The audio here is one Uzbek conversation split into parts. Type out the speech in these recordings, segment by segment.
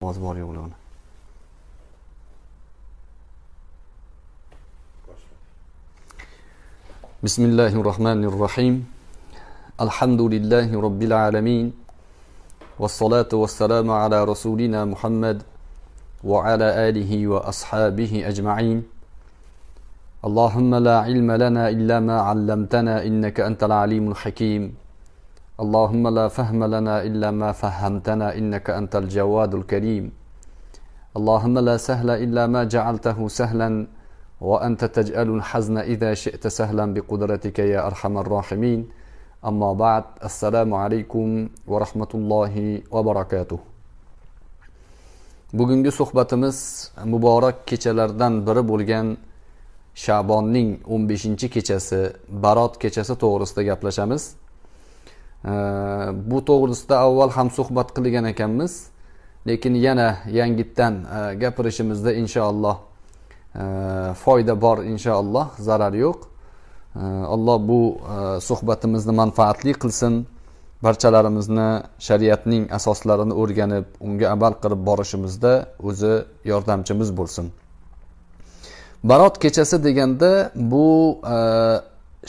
What you on? بسم الله الرحمن الرحيم الحمد لله رب العالمين والصلاة والسلام على رسولنا محمد وعلى آله وأصحابه أجمعين اللهم لا علم لنا إلا ما علمتنا إنك أنت العليم الحكيم اللهم لا فهم لنا إلا ما فهمتنا إنك أنت الجواد الكريم اللهم لا سهل إلا ما جعلته سهلا وأنت تجعل الحزن إذا شئت سهلا بقدرتك يا أرحم الراحمين أما بعد السلام عليكم ورحمة الله وبركاته bugungi suhbatimiz muborak kechalardan biri bo'lgan shabonning 15 kechasi barot kechasi to'g'risida gaplashamiz bu to'g'risida avval ham suhbat qilgan ekanmiz lekin yana yangitdan e, gapirishimizda inshaalloh e, foyda bor inshaalloh zarar yo'q e, alloh bu suhbatimizni manfaatli qilsin barchalarimizni shariatning asoslarini o'rganib unga amal qilib borishimizda o'zi yordamchimiz bo'lsin barot kechasi deganda bu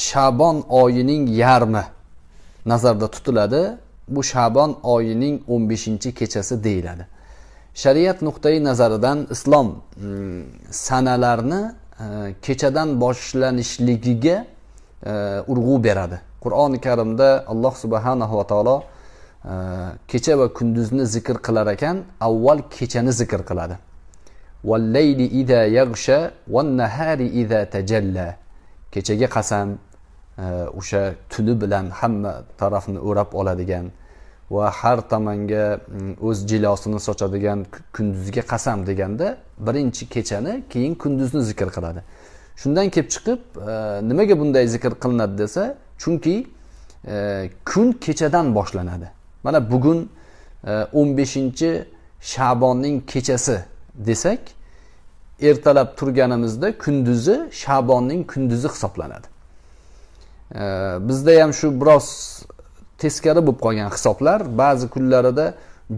shabon oyining yarmi nazarda tutiladi bu shabon oyining 15 kechasi deyiladi shariat nuqtai nazaridan islom mm, sanalarni e, kechadan boshlanishligiga e, urg'u beradi qur'oni karimda alloh subhanahu va taolo e, kecha va kunduzni zikr qilar ekan avval kechani zikr qiladi kechaga qasam o'sha tuni bilan hamma tarafni o'rab oladigan va har tomonga mm, o'z jilosini sochadigan kunduzga qasam deganda birinchi kechani keyin kunduzni zikr qiladi shundan kelib chiqib e, nimaga bunday zikr qilinadi desa chunki e, kun kechadan boshlanadi mana bugun e, o'n beshinchi shabonning kechasi desak ertalab turganimizda kunduzi shabonning kunduzi hisoblanadi bizda ham shu biroz teskari bo'lib qolgan hisoblar ba'zi kunlarida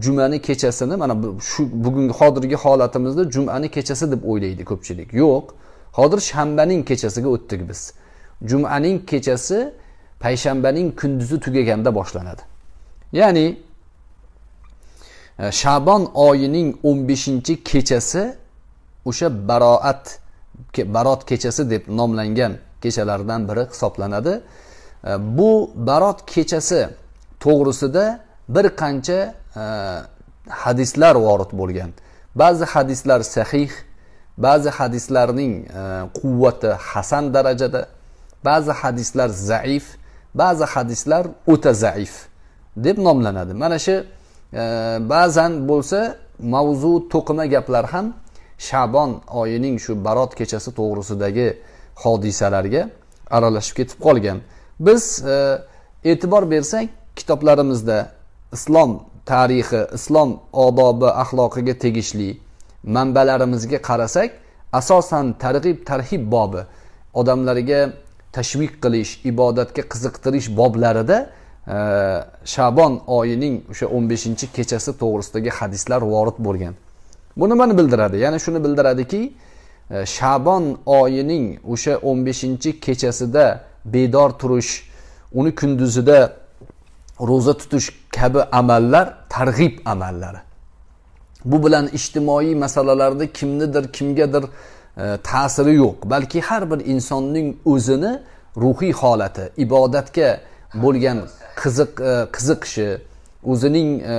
jumani kechasini mana shu bugungi hozirgi holatimizda jumani kechasi deb o'ylaydi ko'pchilik yo'q hozir shanbaning kechasiga o'tdik biz jumaning kechasi payshanbaning kunduzi tugaganda boshlanadi ya'ni e, shabon oyining o'n beshinchi kechasi o'sha baroat barot kechasi deb nomlangan kechalaridan biri hisoblanadi e, bu barot kechasi to'g'risida bir qancha e, hadislar vorid bo'lgan ba'zi hadislar sahih ba'zi hadislarning e, quvvati hasan darajada ba'zi hadislar zaif ba'zi hadislar o'ta zaif deb nomlanadi mana shu ba'zan bo'lsa mavzu to'qima gaplar ham shabon oyining shu barot kechasi to'g'risidagi hodisalarga aralashib ketib qolgan biz e, e'tibor bersak kitoblarimizda islom tarixi islom odobi axloqiga tegishli manbalarimizga qarasak asosan targ'ib tarhib bobi odamlarga tashviq qilish ibodatga qiziqtirish boblarida e, shabon oyining o'sha o'n beshinchi kechasi to'g'risidagi hadislar vorid bo'lgan bu nimani bildiradi ya'ni shuni bildiradiki E, shabon oyining o'sha 15 kechasida bedor turish uni kunduzida ro'za tutish kabi amallar targ'ib amallari bu bilan ijtimoiy masalalarda kimnidir kimgadir e, ta'siri yo'q balki har bir insonning o'zini ruhiy holati ibodatga bo'lgan qiziq e, qiziqishi e, o'zining e,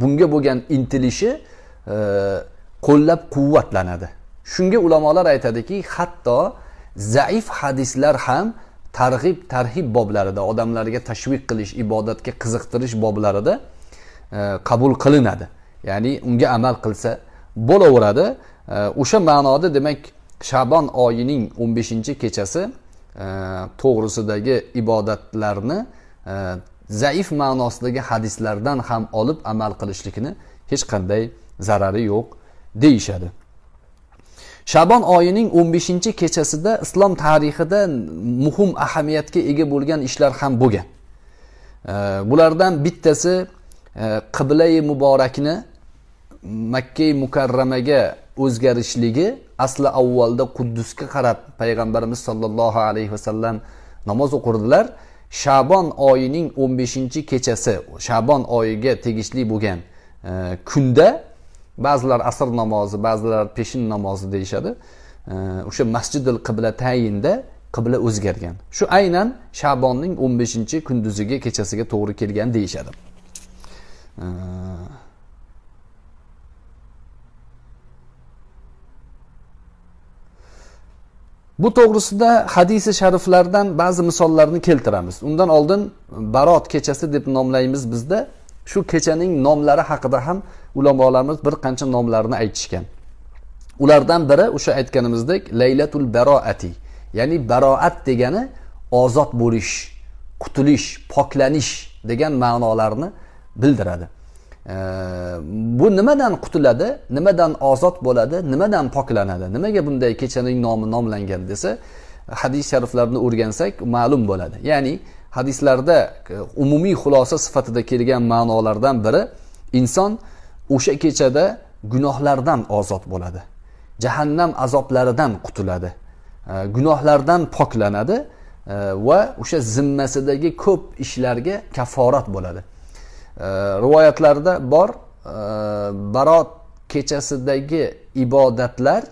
bunga bo'lgan intilishi e, qo'llab quvvatlanadi shunga ulamolar aytadiki hatto zaif hadislar ham targ'ib tarhib boblarida odamlarga tashviq qilish ibodatga qiziqtirish boblarida e, qabul qilinadi ya'ni unga amal qilsa bo'laveradi e, o'sha ma'noda demak shabon oyining o'n beshinchi kechasi e, to'g'risidagi ibodatlarni e, zaif ma'nosidagi hadislardan ham olib amal qilishlikni hech qanday zarari yo'q deyishadi shabon oyining 15 kechasida islom tarixida muhim ahamiyatga ega bo'lgan ishlar ham bo'lgan bulardan bittasi e, qiblai muborakni makkai mukarramaga o'zgarishligi asli avvalda quddusga qarab payg'ambarimiz sollallohu alayhi vasallam namoz o'qirdilar shabon oyining 15 kechasi shabon oyiga tegishli bo'lgan e, kunda ba'zilar asr namozi ba'zilar peshin namozi deyishadi o'sha masjidil qibla tayinda qibla o'zgargan shu aynan shabonning o'n beshinchi kunduziga kechasiga to'g'ri kelgan deyishadi bu to'g'risida hadisi shariflardan ba'zi misollarni keltiramiz undan oldin barot kechasi deb nomlaymiz bizda shu kechaning nomlari haqida ham ulamolarimiz bir qancha nomlarni aytishgan ulardan biri o'sha aytganimizdek laylatul baroati ya'ni baroat degani ozod bo'lish qutulish poklanish degan ma'nolarni bildiradi e, bu nimadan qutuladi nimadan ozod bo'ladi nimadan poklanadi nimaga bunday kechaning nomi nomlangan desa hadis shariflarni o'rgansak ma'lum bo'ladi ya'ni hadislarda umumiy xulosa sifatida kelgan ma'nolardan biri inson o'sha kechada gunohlardan ozod bo'ladi jahannam azoblaridan qutuladi gunohlardan poklanadi va o'sha zimmasidagi ko'p ishlarga kafforat bo'ladi rivoyatlarda bor barot kechasidagi ibodatlar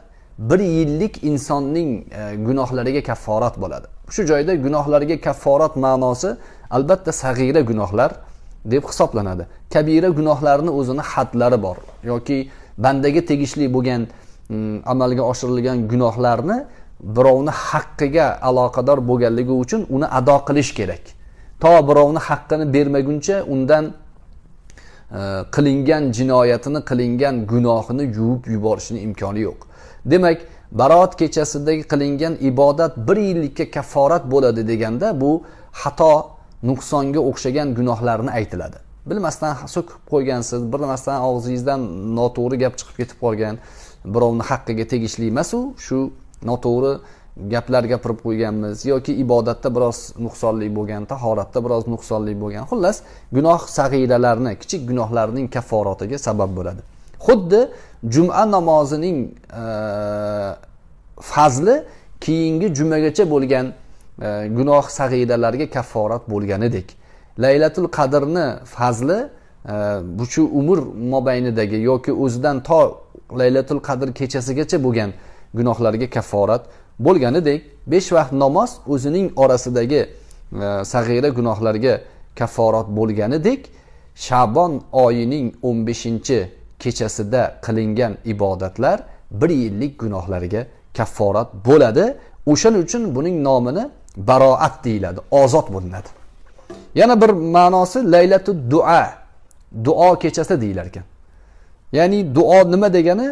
bir yillik insonning e, gunohlariga kafforat bo'ladi shu joyda gunohlarga kafforat ma'nosi albatta sag'ira gunohlar deb hisoblanadi kabira gunohlarni o'zini hadlari bor yoki bandaga tegishli bo'lgan mm, amalga oshirilgan gunohlarni birovni haqqiga aloqador bo'lganligi uchun uni ado qilish kerak to birovni haqqini bermaguncha undan e, qilingan jinoyatini qilingan gunohini yuvib yuborishni imkoni yo'q demak barot kechasidagi qilingan ibodat bir yillikka kafforat bo'ladi deganda bu xato nuqsonga o'xshagan gunohlarni aytiladi bilmasdan so'kib qo'ygansiz bilmasdan og'zingizdan noto'g'ri gap chiqib ketib qolgan birovni haqqiga tegishli emas u shu noto'g'ri gaplar gapirib qo'yganmiz yoki ibodatda biroz nuqsonlik bo'lgan tahoratda biroz nuqsonlik bo'lgan xullas gunoh sag'iralarni kichik gunohlarning kafforatiga sabab bo'ladi xuddi juma namozining e, fazli keyingi jumagacha bo'lgan E, gunoh sag'idalarga kafforat bo'lganidek laylatul qadrni fazli e, bu shu umr mobaynidagi yoki o'zidan to laylatul qadr kechasigacha bo'lgan gunohlarga kafforat bo'lganidek besh vaqt namoz o'zining orasidagi e, sag'ira gunohlarga kafforat bo'lganidek shabon oyining o'n beshinchi kechasida qilingan ibodatlar bir yillik gunohlarga kafforat bo'ladi o'shaning uchun buning nomini baroat deyiladi ozod bo'linadi yana bir ma'nosi laylatu dua duo kechasi deyilar ekan ya'ni duo nima degani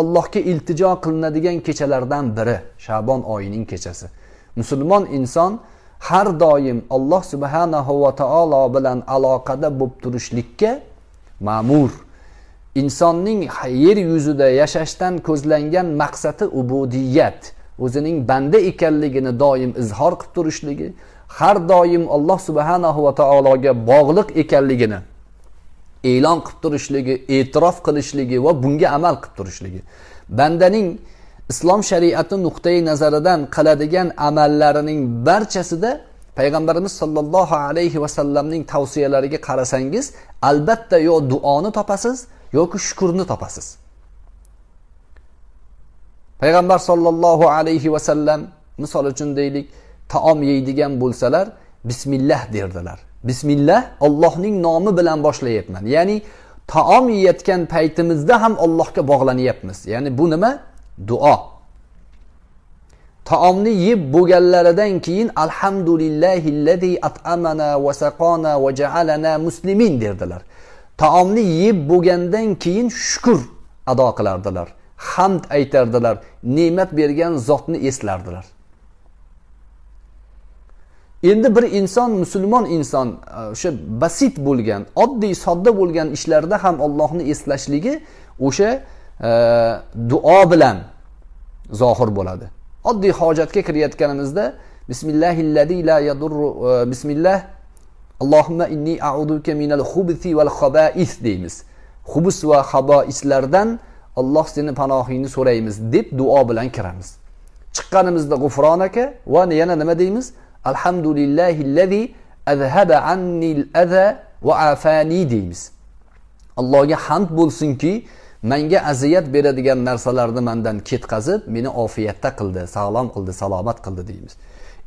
allohga iltijo qilinadigan kechalardan biri shabon oyining kechasi musulmon inson har doim alloh subhanahu va taolo bilan aloqada bo'lib turishlikka ma'mur insonning yer yuzida yashashdan ko'zlangan maqsadi ubudiyat o'zining banda ekanligini doim izhor qilib turishligi har doim alloh subhanahu va taologa bog'liq ekanligini e'lon qilib turishligi e'tirof qilishligi va bunga amal qilib turishligi bandaning islom shariati nuqtai nazaridan qiladigan amallarining barchasida payg'ambarimiz sollallohu alayhi vasallamning tavsiyalariga qarasangiz albatta yo duoni topasiz yoki shukurni topasiz payg'ambar sollallohu alayhi vasallam misol uchun deylik taom yeydigan bo'lsalar bismillah derdilar bismillah ollohning nomi bilan boshlayapman ya'ni taom yeyotgan paytimizda ham allohga bog'lanyapmiz ya'ni bu nima duo taomni yeb bo'lganlaridan keyin alhamdulillahillazi at'amana va saqona va ja'alana muslimin derdilar taomni yeb bo'lgandan keyin shukur ado qilardilar hamd aytardilar ne'mat bergan zotni eslardilar endi bir inson musulmon inson e, o'sha basit bo'lgan oddiy sodda bo'lgan ishlarda ham ollohni eslashligi o'sha e, duo bilan zohir bo'ladi oddiy hojatga kirayotganimizda bismillahillazi la yadurru e, bismillah allohumma inni a'uduka minal xubisi val xabais deymiz xubus va haboislardan alloh seni panohingni so'raymiz deb duo bilan kiramiz chiqqanimizda g'ufronaka va yana nima deymiz alhamdulillahillazi azhaba al-adha va afani deymiz allohga hamd bo'lsinki manga aziyat beradigan narsalarni mandan ketkazib meni ofiyatda qildi sog'lom qildi salomat qildi deymiz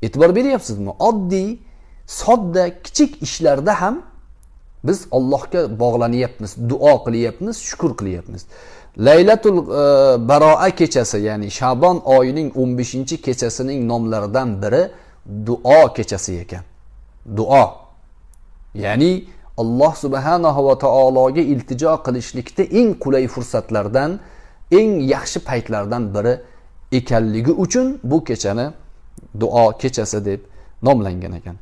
e'tibor beryapsizmi oddiy sodda kichik ishlarda ham biz ollohga bog'lanyapmiz duo qilyapmiz shukur qilyapmiz laylatul e, baroa kechasi ya'ni shabon oyining 15 kechasining nomlaridan biri duo kechasi ekan duo ya'ni alloh subhanahu va taologa iltijo qilishlikda eng qulay fursatlardan eng yaxshi paytlardan biri ekanligi uchun bu kechani duo kechasi deb nomlangan ekan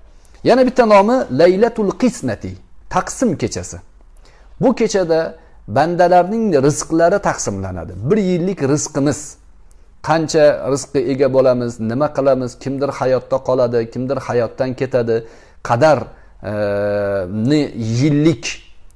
yana bitta nomi laylatul qisnati taqsim kechasi bu kechada bandalarning rizqlari taqsimlanadi bir yillik rizqimiz qancha rizqqa ega bo'lamiz nima qilamiz kimdir hayotda qoladi kimdir hayotdan ketadi qadarni e, yillik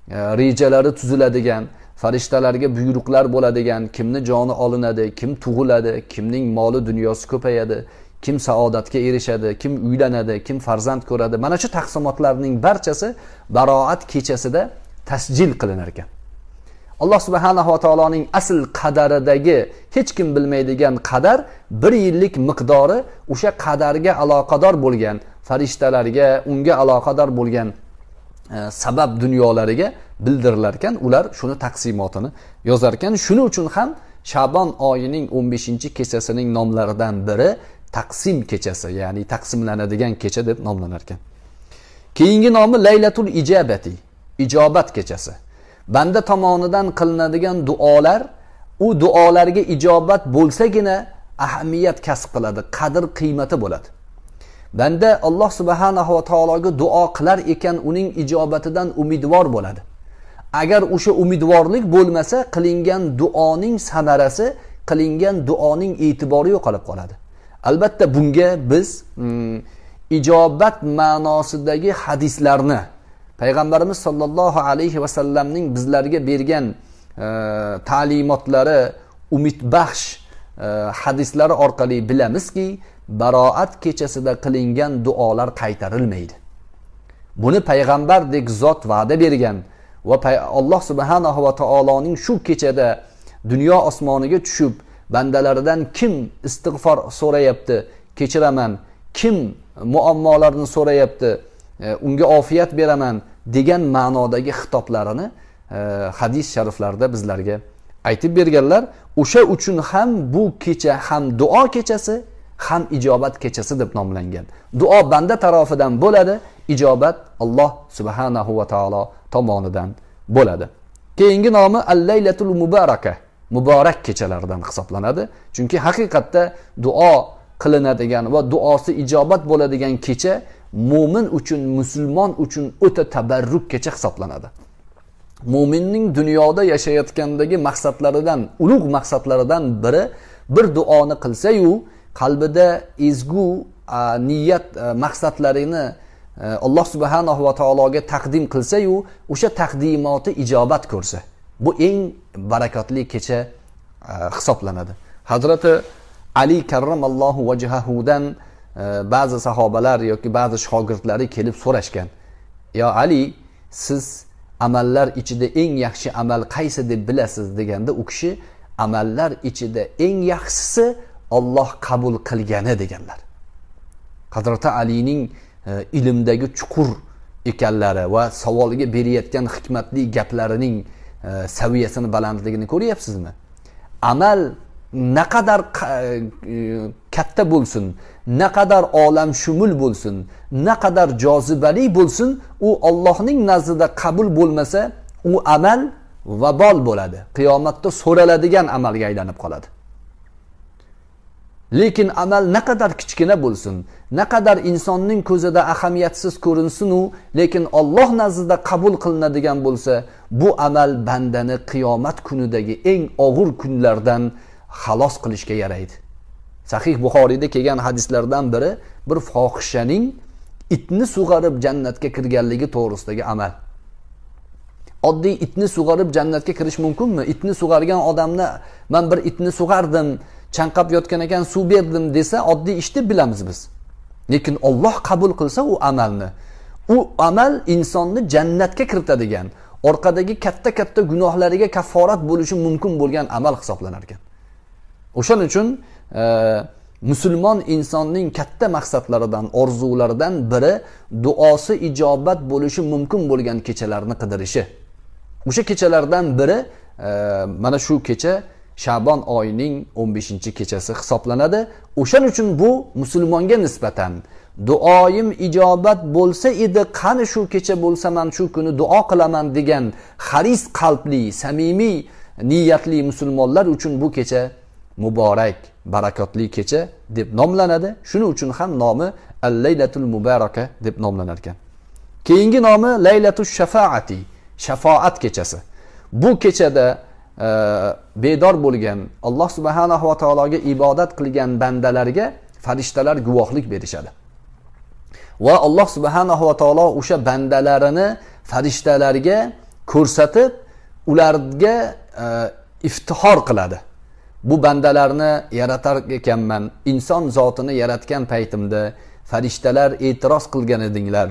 e, rejalari tuziladigan farishtalarga buyruqlar bo'ladigan kimni joni olinadi kim tug'iladi kimning moli dunyosi ko'payadi kim saodatga erishadi kim uylanadi kim farzand ko'radi mana shu taqsimotlarning barchasi baroat kechasida tasjil qilinar ekan alloh subhanava taoloning asl qadaridagi hech kim bilmaydigan qadar bir yillik miqdori o'sha qadarga aloqador bo'lgan farishtalarga unga aloqador bo'lgan e, sabab dunyolariga ekan ular shuni taqsimotini yozar ekan shuning uchun ham shabon oyining 15 kechasining nomlaridan biri taqsim kechasi ya'ni taqsimlanadigan kecha deb nomlanar ekan keyingi nomi laylatul ijabati ijobat kechasi banda tomonidan qilinadigan duolar u duolarga ijobat bo'lsagina ahamiyat kasb qiladi qadr qiymati bo'ladi banda alloh subhanahu va taologa duo qilar ekan uning ijobatidan umidvor bo'ladi agar o'sha umidvorlik bo'lmasa qilingan duoning samarasi qilingan duoning e'tibori yo'qolib qoladi albatta bunga biz mm, ijobat ma'nosidagi hadislarni payg'ambarimiz sollallohu alayhi vasallamning bizlarga bergan e, ta'limotlari umidbaxsh e, hadislari orqali bilamizki baroat kechasida qilingan duolar qaytarilmaydi buni payg'ambardek zot va'da bergan va alloh subhanahu va taoloning shu kechada dunyo osmoniga tushib bandalaridan kim istig'for so'rayapti kechiraman kim muammolarni so'rayapti E, unga ofiyat beraman degan ma'nodagi xitoblarini e, hadis shariflarida bizlarga aytib berganlar o'sha uchun ham bu kecha ham duo kechasi ham ijobat kechasi deb nomlangan duo banda tarafidan bo'ladi ijobat alloh subhanahu va taolo tomonidan bo'ladi keyingi nomi al laylatul mubaraka muborak kechalardan hisoblanadi chunki haqiqatda duo qilinadigan va duosi ijobat bo'ladigan kecha mo'min uchun musulmon uchun o'ta tabarrukkacha hisoblanadi mo'minning dunyoda yashayotgandagi maqsadlaridan ulug' maqsadlaridan biri bir duoni qilsayu qalbida ezgu niyat maqsadlarini e, alloh subhanahu va taologa taqdim qilsayu o'sha taqdimoti ijobat ko'rsa bu eng barakotli kecha e, hisoblanadi hazrati ali karramallohu vajhahudan ba'zi sahobalar yoki ba'zi shogirdlari kelib so'rashgan yo ali siz amallar ichida eng yaxshi amal qaysi deb bilasiz deganda u kishi amallar ichida eng yaxshisi olloh qabul qilgani deganlar hazrati alining e, ilmdagi chuqur ekanlari va savolga berayotgan hikmatli gaplarining e, saviyasini balandligini ko'ryapsizmi amal naqadar e, katta bo'lsin naqadar olam shumul bo'lsin naqadar jozibali bo'lsin u ollohning nazdida qabul bo'lmasa u amal vabol bo'ladi qiyomatda so'raladigan amalga aylanib qoladi lekin amal naqadar kichkina bo'lsin naqadar insonning ko'zida ahamiyatsiz ko'rinsinu lekin olloh nazdida qabul qilinadigan bo'lsa bu amal bandani qiyomat kunidagi eng og'ir kunlardan xalos qilishga yaraydi sahih buxoriyda kelgan hadislardan biri bir fohishaning itni sug'arib jannatga kirganligi to'g'risidagi amal oddiy itni sug'arib jannatga kirish mumkinmi itni sug'argan odamni man bir itni sug'ardim chanqab yotgan ekan suv berdim desa oddiy ish deb bilamiz biz lekin olloh qabul qilsa u amalni u amal insonni jannatga kiritadigan orqadagi katta katta gunohlariga kafforat bo'lishi mumkin bo'lgan amal hisoblanar ekan o'shaning uchun musulmon insonning katta maqsadlaridan orzularidan biri duosi ijobat bo'lishi mumkin bo'lgan kechalarni qidirishi o'sha kechalardan biri e, mana shu kecha shabon oyining 15 kechasi hisoblanadi o'shan uchun bu musulmonga nisbatan duoyim ijobat bo'lsa edi qani shu kecha bo'lsa man shu kuni duo qilaman degan haris qalbli samimiy niyatli musulmonlar uchun bu kecha muborak barakotli kecha deb nomlanadi shuning uchun ham nomi al laylatul mubaraka deb nomlanar ekan keyingi nomi laylatu shafaati shafoat kechasi bu kechada e, bedor bo'lgan alloh subhanahu va taologa ibodat qilgan bandalarga farishtalar guvohlik berishadi va alloh subhanahu va taolo o'sha bandalarini farishtalarga ko'rsatib ularga e, iftihor qiladi bu bandalarni yaratar ekanman inson zotini yaratgan paytimda farishtalar e'tiroz qilgan edinglar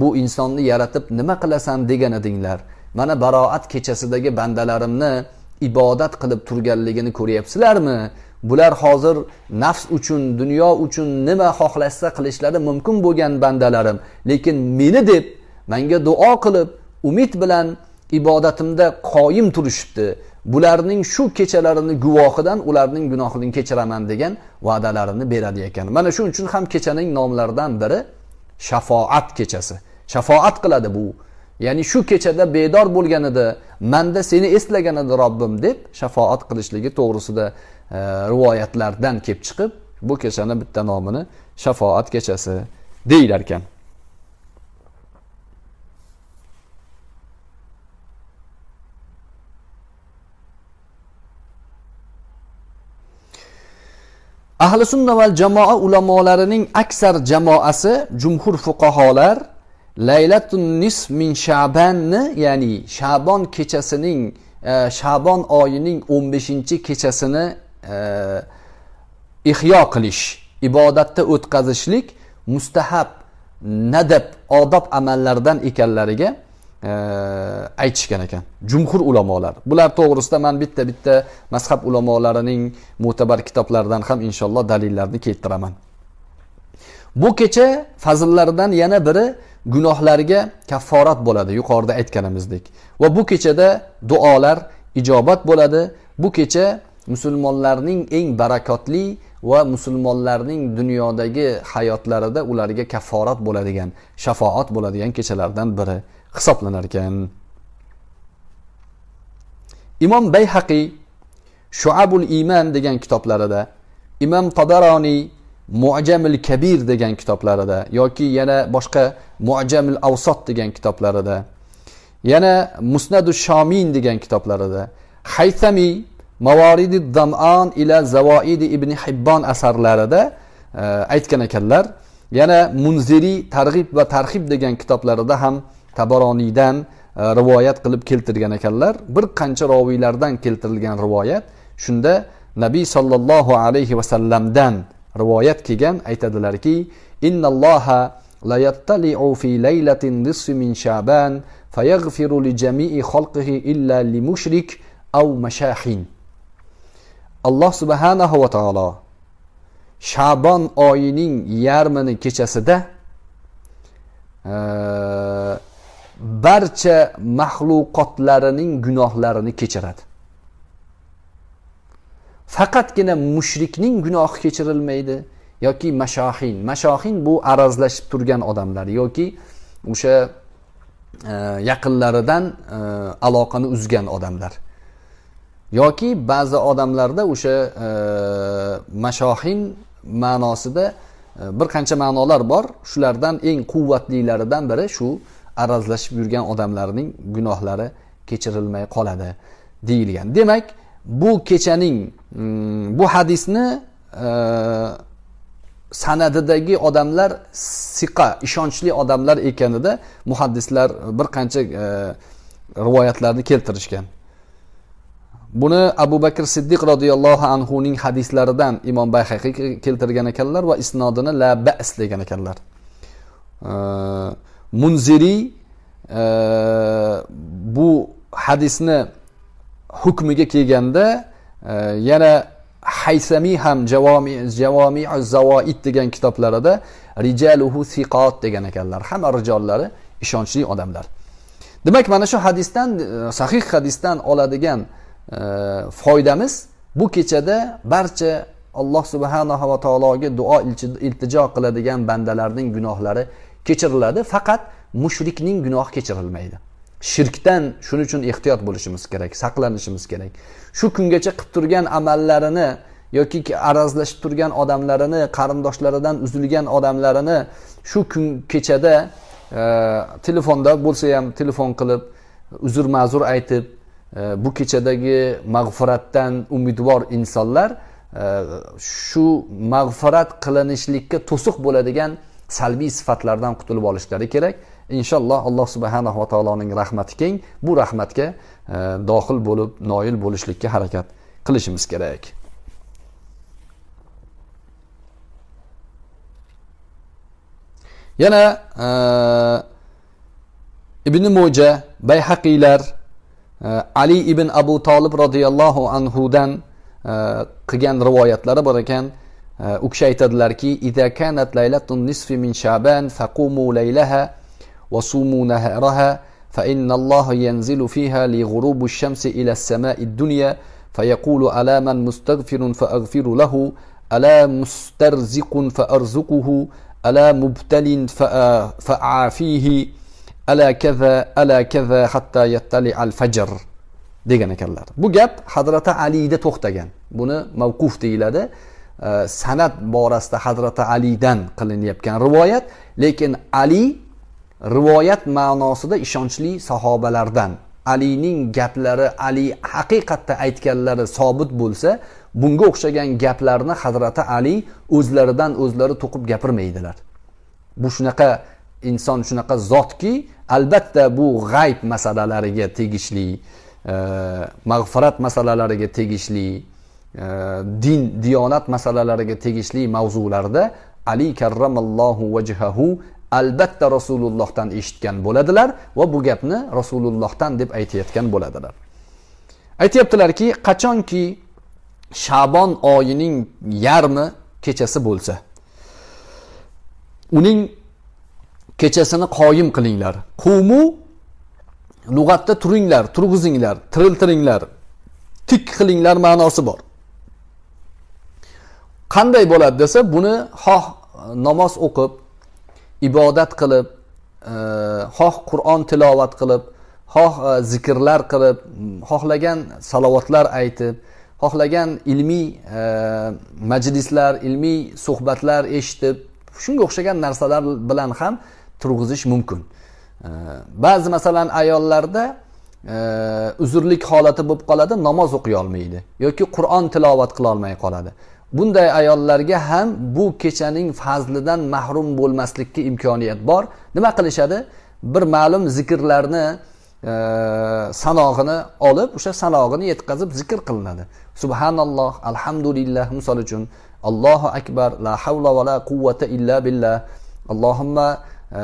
bu insonni yaratib nima qilasan degan edinglar mana baroat kechasidagi bandalarimni ibodat qilib turganligini ko'ryapsizlarmi bular hozir nafs uchun dunyo uchun nima xohlashsa qilishlari mumkin bo'lgan bandalarim lekin meni deb manga duo qilib umid bilan ibodatimda qoyim turishibdi bularning shu kechalarini guvohidan ularning gunohini kechiraman degan va'dalarini beradi ekan mana shuning uchun ham kechaning nomlaridan biri shafoat kechasi shafoat qiladi bu ya'ni shu kechada bedor bo'lganida manda seni eslagan edi robbim deb shafoat qilishligi to'g'risida e, rivoyatlardan kelib chiqib bu kechani bitta nomini shafoat kechasi deyilar ekan ahli sunna val jamoa ulamolarining aksar jamoasi jumhur fuqaholar laylatun nis min shabanni ya'ni shabon kechasining e, shabon oyining 15 kechasini e, ihyo qilish ibodatda o'tkazishlik mustahab nadab odob amallardan ekanlariga aytishgan ekan jumhur ulamolar bular to'g'risida man bitta bitta mazhab ulamolarining mo'tabar kitoblaridan ham inshaalloh dalillarni keltiraman bu kecha fazillardan yana biri gunohlarga kafforat bo'ladi yuqorida aytganimizdek va bu kechada duolar ijobat bo'ladi bu kecha musulmonlarning eng barakotli va musulmonlarning dunyodagi hayotlarida ularga kafforat bo'ladigan shafoat bo'ladigan kechalardan biri hisoblanar ekan imom bayhaqiy shuabul iymon degan kitoblarida imom tadaroniy mujamil kabir degan kitoblarida yoki yana boshqa mujamil avsot degan kitoblarida yana musnadu shomin degan kitoblarida haytamiy mavoridi daman ila zavoidi ibn hibbon asarlarida e, aytgan ekanlar yana munziriy targ'ib va tarhib degan kitoblarida ham tabaroniydan e, rivoyat qilib keltirgan ekanlar bir qancha roviylardan keltirilgan rivoyat shunda nabiy sollallohu alayhi vasallamdan rivoyat kelgan aytadilarki innalloha ليطلع في ليلة shabon oyining yarmini kechasida e, barcha maxluqotlarining gunohlarini kechiradi faqatgina mushrikning gunohi kechirilmaydi yoki mashohin mashohin bu arazlashib turgan odamlar yoki o'sha e, yaqinlaridan e, aloqani uzgan odamlar yoki ba'zi odamlarda o'sha e, mashohin ma'nosida e, bir qancha ma'nolar bor shulardan eng quvvatlilaridan biri shu arazlashib yurgan odamlarning gunohlari kechirilmay qoladi deyilgan demak bu kechaning mm, bu hadisni e, sanadidagi odamlar siqa ishonchli odamlar ekanida muhaddislar bir qancha e, rivoyatlarni keltirishgan buni abu bakr siddiq roziyallohu anhuning hadislaridan imom bayhaqiy keltirgan ekanlar va isnodini la bas degan ekanlar e, munziriy e, bu hadisni hukmiga kelganda e, yana haysamiy ham javomi zavoid degan kitoblarida rijaluhu siqot degan ekanlar hamma rijollari ishonchli odamlar demak mana shu hadisdan e, sahih hadisdan oladigan foydamiz bu kechada barcha alloh subhanava taologa duo iltijo qiladigan bandalarning gunohlari kechiriladi faqat mushrikning gunohi kechirilmaydi shirkdan shuning uchun ehtiyot bo'lishimiz kerak saqlanishimiz kerak shu kungacha qilib turgan amallarini yoki arazlashib turgan odamlarini qarindoshlaridan uzilgan odamlarini shu kun kechada e, telefonda bo'lsa ham telefon qilib uzr ma'zur aytib e, bu kechadagi mag'firatdan umidvor insonlar e, shu e, mag'firat qilinishlikka to'siq bo'ladigan salbiy sifatlardan qutulib olishlari kerak inshaalloh alloh subhanahu va taoloning rahmati keng bu rahmatga e, dohil bo'lib noil bo'lishlikka harakat qilishimiz kerak yana e, ibn mo'ja bayhaqiylar e, ali ibn abu tolib roziyallohu anhudan e, qilgan rivoyatlari bor ekan o'kisha آه، aytadilarki إذا كانت ليلة النصف من شعبان فقوموا ليلها وصوموا نهارها فإن الله ينزل فيها لغروب الشمس إلى السماء الدنيا فيقول ألا من مستغفر فأغفر له ألا مسترزق فأرزقه ألا مبتل فأعافيه ألا كذا ألا كذا حتى يطلع الفجر degan ekanlar bu gap hadrati aliyda to'xtagan buni موقوف deyiladi E, san'at borasida hazrati alidan qilinayotgan rivoyat lekin ali rivoyat ma'nosida ishonchli sahobalardan alining gaplari ali haqiqatda aytganlari sobit bo'lsa bunga o'xshagan gaplarni hazrati ali o'zlaridan o'zlari to'qib gapirmaydilar bu shunaqa inson shunaqa zotki albatta bu g'ayb masalalariga tegishli e, mag'firat masalalariga tegishli Э, din diyonat masalalariga tegishli mavzularda ali karramallohu vajhahu albatta rasulullohdan eshitgan bo'ladilar va bu gapni rasulullohdan deb aytayotgan bo'ladilar aytyaptilarki qachonki shabon oyining yarmi kechasi bo'lsa uning kechasini qoyim qilinglar qumu lug'atda turinglar turg'izinglar tiriltiringlar tik qilinglar ma'nosi bor qanday bo'ladi desa buni xoh namoz o'qib ibodat qilib e, xoh qur'on tilovat qilib xoh e, zikrlar qilib xohlagan salovatlar aytib xohlagan ilmiy e, majlislar ilmiy suhbatlar eshitib shunga o'xshagan narsalar bilan ham turg'izish mumkin ba'zi masalan ayollarda uzrlik holati bo'lib qoladi namoz o'qiy olmaydi yoki qur'on tilovat qilolmay qoladi bunday ayollarga ham bu kechaning fazlidan mahrum bo'lmaslikka imkoniyat bor nima qilishadi bir ma'lum zikrlarni e, sanog'ini olib o'sha sanog'ini yetkazib zikr qilinadi subhanalloh alhamdulillah misol uchun allohu akbar la havla va la quvvata illa billah allohimma e,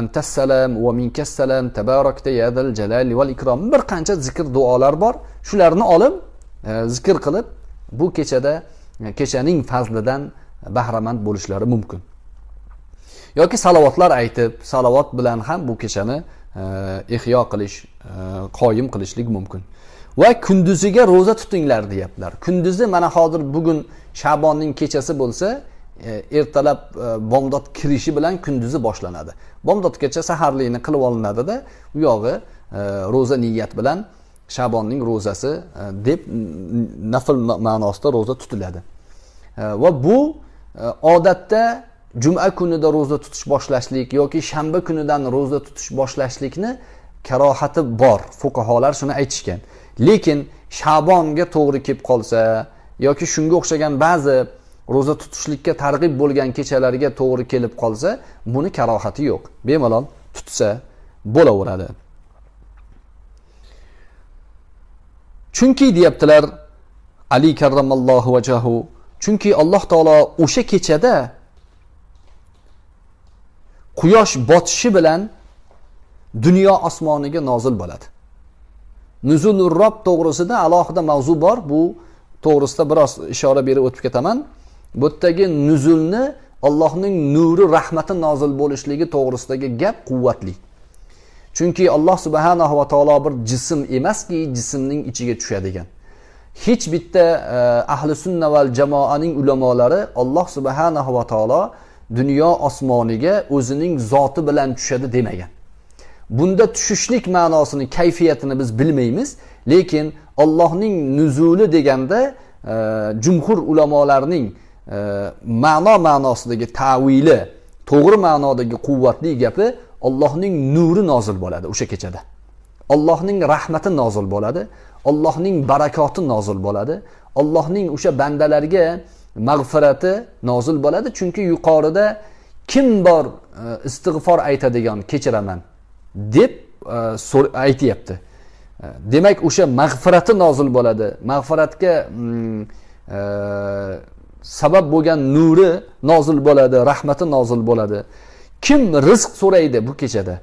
antas salam va minkas salam tabarakta yadal jalali val ikrom bir qancha zikr duolar bor shularni olib e, zikr qilib bu kechada E, kechaning fazlidan bahramand bo'lishlari mumkin yoki salovatlar aytib salovat bilan ham bu kechani ehyo qilish e, qoyim qilishlik mumkin va kunduziga ro'za tutinglar deyaptilar kunduzi mana hozir bugun shabonning kechasi bo'lsa e, ertalab bomdod kirishi bilan kunduzi boshlanadi bomdodgacha saharlikni qilib olinadida u yog'i ro'za niyat bilan shabonning ro'zasi e, deb nafl ma'nosida ro'za tutiladi e, va bu e, odatda juma kunida ro'za tutish boshlashlik yoki shanba kunidan ro'za tutish boshlashlikni karohati bor fuqarolar shuni aytishgan lekin shabonga to'g'ri kelib qolsa yoki shunga o'xshagan ba'zi ro'za tutishlikka targ'ib bo'lgan kechalarga to'g'ri kelib qolsa buni karohati yo'q bemalol tutsa bo'laveradi chunki deyaptilar ali karramallohu vajahu chunki alloh taolo o'sha kechada quyosh botishi bilan dunyo osmoniga nozil bo'ladi nuzulur rob to'g'risida alohida mavzu bor bu to'g'risida biroz ishora berib o'tib ketaman bu yerdagi nuzulni allohning nuri rahmati nozil bo'lishligi to'g'risidagi gap quvvatli chunki alloh subhanahu va taolo bir jism emaski jismning ichiga tushadigan hech bitta e, ahli sunna val jamoaning ulamolari alloh subhanahu va taolo dunyo osmoniga o'zining zoti bilan tushadi demagan bunda tushishlik ma'nosini kayfiyatini biz bilmaymiz lekin ollohning nuzuli deganda e, jumhur ulamolarning e, ma'no ma'nosidagi tavili to'g'ri ma'nodagi quvvatli gapi Allohning nuri nozil bo'ladi o'sha kechada. Allohning rahmati nozil bo'ladi, Allohning barakoti nozil bo'ladi, Allohning o'sha bandalarga mag'firati nozil bo'ladi, chunki yuqorida kim bor e, istig'for aytadigan kechiraman deb e, aytyapti. E, demak, o'sha mag'firati nozil bo'ladi. Mag'firatga mm, sabab bo'lgan nuri nozil bo'ladi, rahmati nozil bo'ladi. kim rizq so'raydi bu kechada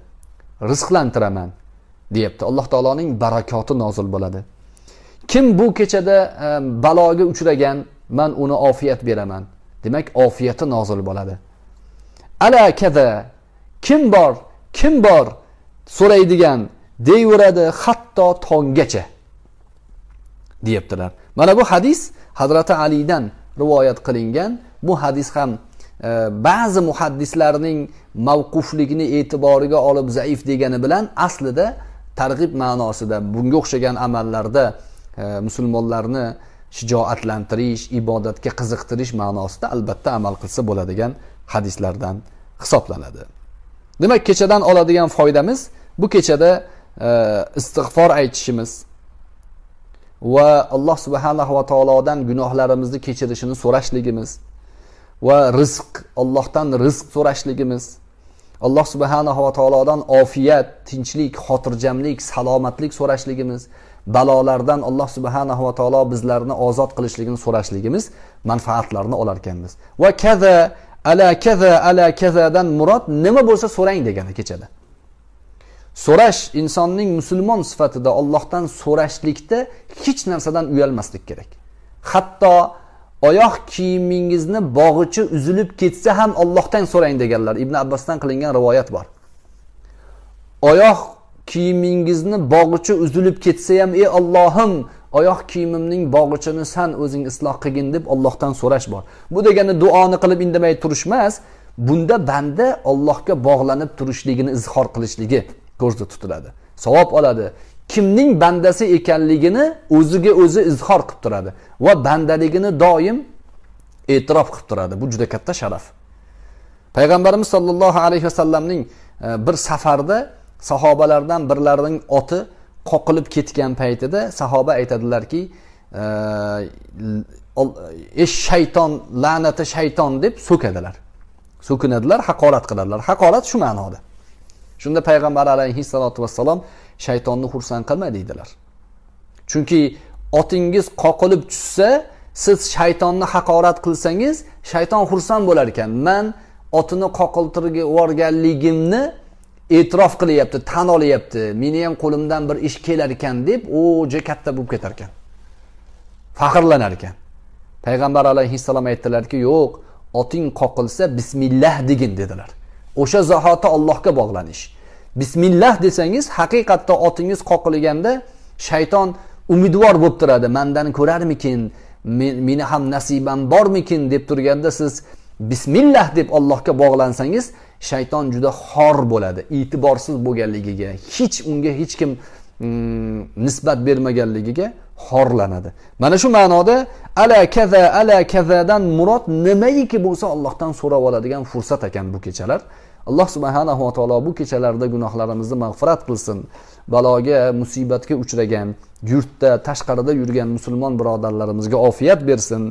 rizqlantiraman deyapti alloh taoloning barakoti nozil bo'ladi kim bu kechada e, baloga uchragan man uni ofiyat beraman demak ofiyati nozil bo'ladi ala kada kim bor kim bor so'raydigan deyveradi hatto tonggacha deyaptilar mana bu hadis hazrati alidan rivoyat qilingan bu hadis ham ba'zi muhaddislarning mavqufligini e'tiboriga olib zaif degani bilan aslida targ'ib ma'nosida bunga o'xshagan amallarda e, musulmonlarni shijoatlantirish ibodatga qiziqtirish ma'nosida albatta amal qilsa bo'ladigan hadislardan hisoblanadi demak kechadan oladigan foydamiz bu kechada e, istig'for aytishimiz va alloh subhanava taolodan gunohlarimizni kechirishini so'rashligimiz va rizq ollohdan rizq so'rashligimiz alloh subhanava taolodan ofiyat tinchlik xotirjamlik salomatlik so'rashligimiz balolardan alloh subhanava taolo bizlarni ozod qilishligini so'rashligimiz manfaatlarni olar ekanmiz va kaza ala kaza ala kazadan murod nima bo'lsa so'rang degani kechada so'rash insonning musulmon sifatida ollohdan so'rashlikda hech narsadan uyalmaslik kerak hatto oyoq kiyimingizni bog'ichi uzilib ketsa ham Allohdan so'rang deganlar ibn abbosdan qilingan rivoyat bor oyoq kiyimingizni bog'ichi uzilib ketsa ham ey Allohim oyoq kiyimimning bog'ichini san o'zing isloh qilgin deb Allohdan so'rash bor bu degani duoni qilib indamay turish emas bunda banda Allohga bog'lanib turishligini izhor qilishligi ko'zda tutiladi savob oladi kimning bandasi ekanligini o'ziga o'zi izhor qilib turadi va bandaligini doim e'tirof qilib turadi bu juda katta sharaf payg'ambarimiz sollallohu alayhi vasallamning e, bir safarda sahobalardan birlarining oti qoqilib ketgan paytida sahoba aytadilarki e shayton la'nati shayton deb so'kadilar so'kinadilar haqorat qiladilar haqorat shu ma'noda shunda payg'ambar alayhissalotu vassalom shaytonni xursand qilma deydilar chunki otingiz qoqilib tushsa siz shaytonni haqorat qilsangiz shayton xursand bo'lar ekan man otini qoqiltirib yuborganligimni e'tirof qilyapti tan olyapti meni ham qo'limdan bir ish kelar ekan deb u juda katta bo'lib ketar ekan faxrlanar ekan payg'ambar alayhissalom aytdilarki yo'q oting qoqilsa bismillah degin dedilar o'sha zahoti ollohga bog'lanish bismillah desangiz haqiqatda otingiz qoqilganda shayton umidvor bo'lib turadi mandan ko'rarmikin meni ham nasibam bormikin deb turganda siz bismillah deb allohga bog'lansangiz shayton juda xor bo'ladi e'tiborsiz bo'lganligiga hech unga hech kim mm, nisbat bermaganligiga xorlanadi mana shu ma'noda ala kaza ala kazadan murod nimaiki bo'lsa ollohdan so'rab oladigan fursat ekan bu kechalar alloh subhanahu va taolo bu kechalarda gunohlarimizni mag'firat qilsin baloga musibatga uchragan yurtda tashqarida yurgan musulmon birodarlarimizga ofiyat bersin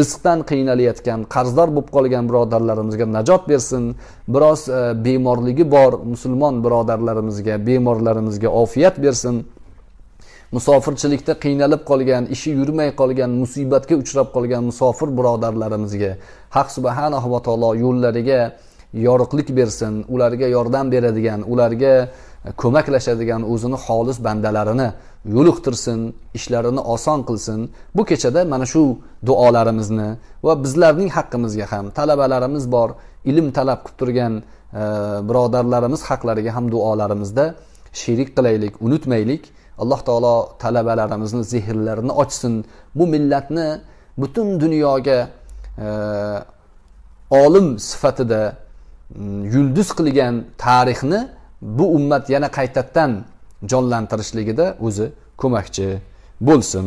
rizqdan qiynalayotgan qarzdor bo'lib qolgan birodarlarimizga najot bersin biroz e, bemorligi bor musulmon birodarlarimizga bemorlarimizga ofiyat bersin musofirchilikda qiynalib qolgan ishi yurmay qolgan musibatga uchrab qolgan musofir birodarlarimizga haq subhanahu va taolo yo'llariga yorug'lik bersin ularga yordam beradigan ularga e, ko'maklashadigan o'zini xolis bandalarini yo'liqtirsin ishlarini oson qilsin bu kechada mana shu duolarimizni va bizlarning haqqimizga ham talabalarimiz bor ilm talab qilib turgan e, birodarlarimiz haqlariga ham duolarimizda sherik qilaylik unutmaylik alloh taolo talabalarimizni zehrlarini ochsin bu millatni butun dunyoga e, olim sifatida Mm, yulduz qilgan tarixni bu ummat yana qaytadan jonlantirishligida o'zi ko'makchi bo'lsin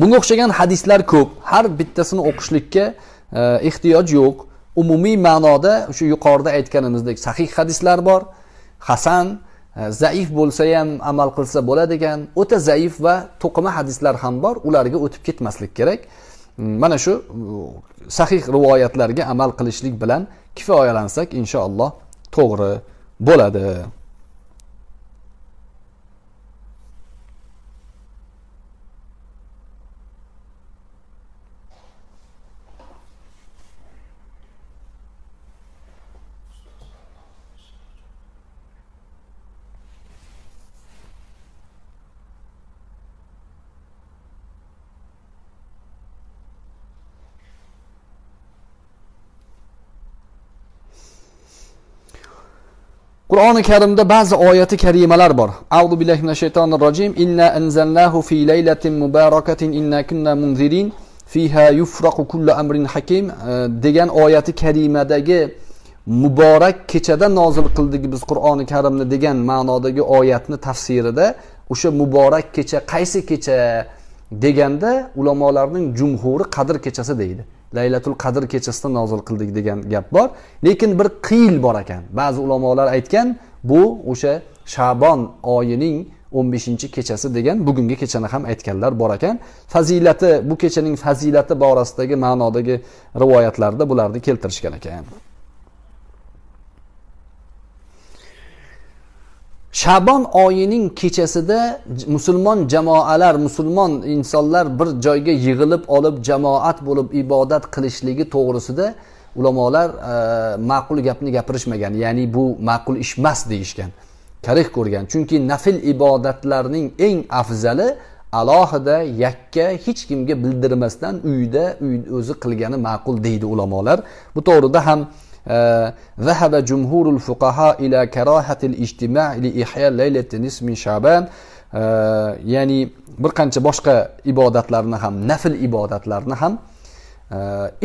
bunga o'xshagan hadislar ko'p har bittasini o'qishlikka e, ehtiyoj yo'q umumiy ma'noda o'sha yuqorida aytganimizdek sahih hadislar bor hasan e, zaif bo'lsa ham amal qilsa bo'ladigan o'ta zaif va to'qima hadislar ham bor ularga o'tib ketmaslik kerak Mm, mana shu mm, sahih rivoyatlarga amal qilishlik bilan kifoyalansak inshaalloh to'g'ri bo'ladi Qur'oni Karimda ba'zi oyati karimalar bor. avdu billahi minash shaytonir rojim. Inna anzalnahu fi laylatin mubarakatin inna kunna munzirin fiha yufraqu kullu amrin hakim degan oyati karimadagi muborak kechada nozil qildik biz Qur'oni Karimni degan ma'nodagi oyatni tafsirida o'sha muborak kecha qaysi kecha deganda ulamolarning jumhuri Qadr kechasi deydi. laylatul qadr kechasida nozil qildik degan gap bor lekin bir qiyil bor ekan ba'zi ulamolar aytgan bu o'sha shabon oyining o'n beshinchi kechasi degan bugungi kechani ham aytganlar bor ekan fazilati bu kechaning fazilati borasidagi ma'nodagi rivoyatlarda bularni keltirishgan ekan shabon oyining kechasida musulmon jamoalar musulmon insonlar bir joyga yig'ilib olib jamoat bo'lib ibodat qilishligi to'g'risida ulamolar e, ma'qul gapni gapirishmagan ya'ni bu ma'qul ish emas deyishgan karih ko'rgan chunki nafl ibodatlarning eng afzali alohida yakka hech kimga bildirmasdan uyda uy o'zi qilgani ma'qul deydi ulamolar bu to'g'rida ham ذهب جمهور الفقهاء إلى كراهة الاجتماع لإحياء ليلة نصف من شعبان ya'ni bir qancha boshqa ibodatlarni ham nafl ibodatlarni ham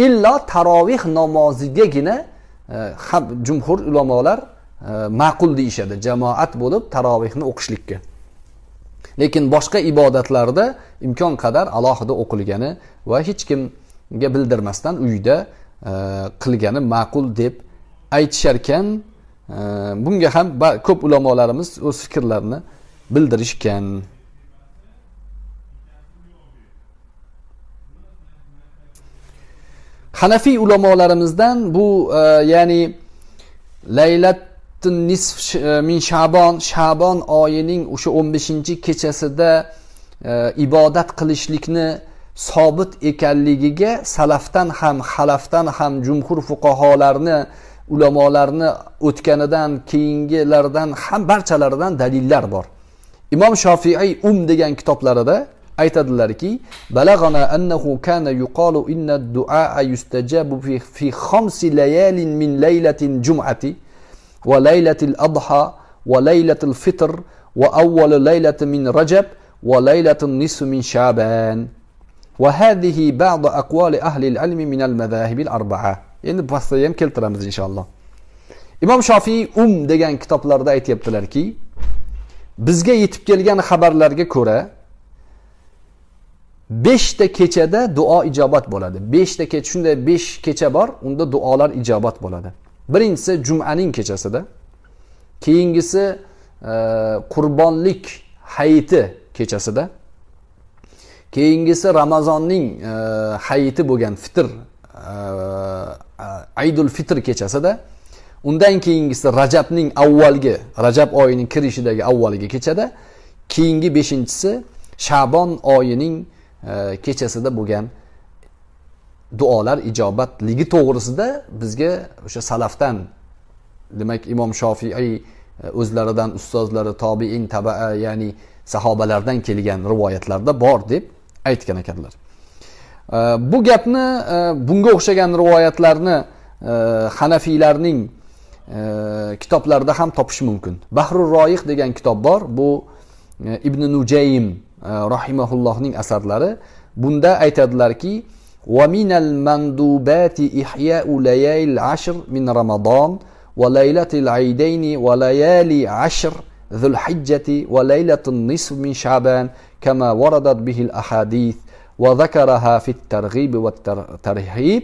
illo taroveh namozigagina ham jumhur ulamolar ma'qul deyishadi jamoat bo'lib tarovehni o'qishlikka lekin boshqa ibodatlarda imkon qadar alohida o'qilgani va hech kimga bildirmasdan uyda E, qilgani ma'qul deb aytishar ekan e, bunga ham ko'p ulamolarimiz o'z fikrlarini bildirishgan hanafiy ulamolarimizdan bu e, ya'ni laylatun nisf min shabon shabon oyining o'sha o'n beshinchi kechasida ibodat qilishlikni sobit ekanligiga salafdan ham xalafdan ham jumhur fuqaholarni ulamolarni o'tganidan keyingilardan ham barchalaridan dalillar bor imom shofiiy um degan kitoblarida aytadilarki balag'ana annahu kana yuqalu inna duaa yustajabu fi, fi khamsi layalin min laylatin jum'ati va laylatil adha va laylatil fitr va awwal laylati min rajab va laylatin nisfu min shaban وهذه بعض أقوال أهل العلم من المذاهب الأربعة endi pastda ham keltiramiz inshaalloh imom shofiy um degan kitoblarda aytyaptilarki bizga yetib kelgan xabarlarga ko'ra beshta kechada duo ijobat bo'ladi beshta kecha shunday besh kecha bor unda duolar ijobat bo'ladi birinchisi jumaning kechasida keyingisi e, qurbonlik hayiti kechasida keyingisi ramazonning e, hayiti bo'lgan fitr aydul e, e, fitr kechasida undan keyingisi rajabning avvalgi rajab oyining kirishidagi avvalgi kechada keyingi beshinchisi shabon oyining kechasida bo'lgan duolar ijobatligi to'g'risida bizga o'sha salafdan demak imom shofiiy o'zlaridan ustozlari tobiin taba ya'ni sahobalardan kelgan rivoyatlarda bor deb aytgan ekanlar э, bu gapni э, bunga o'xshagan rivoyatlarni э, hanafiylarning kitoblarida ham topish mumkin bahrul royiq degan kitob bor bu e, ibn nujaym e, rohimaullohning asarlari bunda aytadilarki ومن المندوبات إحياء ليالي العشر من رمضان وليلة العيدين وليالي عشر ذو الحجة وليلة النصف من شعبان كما وردت به الأحاديث وذكرها في الترغيب والترهيب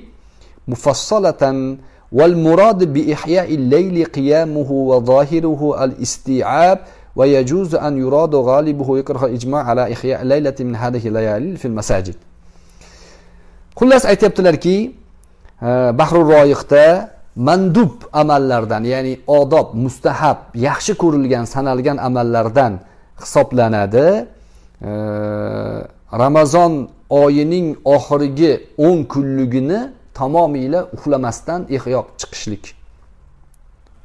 مفصلة والمراد بإحياء الليل قيامه وظاهره الاستيعاب ويجوز أن يراد غالبه يكره إجماع على إحياء ليلة من هذه الليالي في المساجد xullas آه، بحر bahru royiqda mandub amallardan ya'ni odob mustahab yaxshi ko'rilgan sanalgan amallardan hisoblanadi e, ramazon oyining oxirgi o'n kunligini tamomiyla uxlamasdan ehyo chiqishlik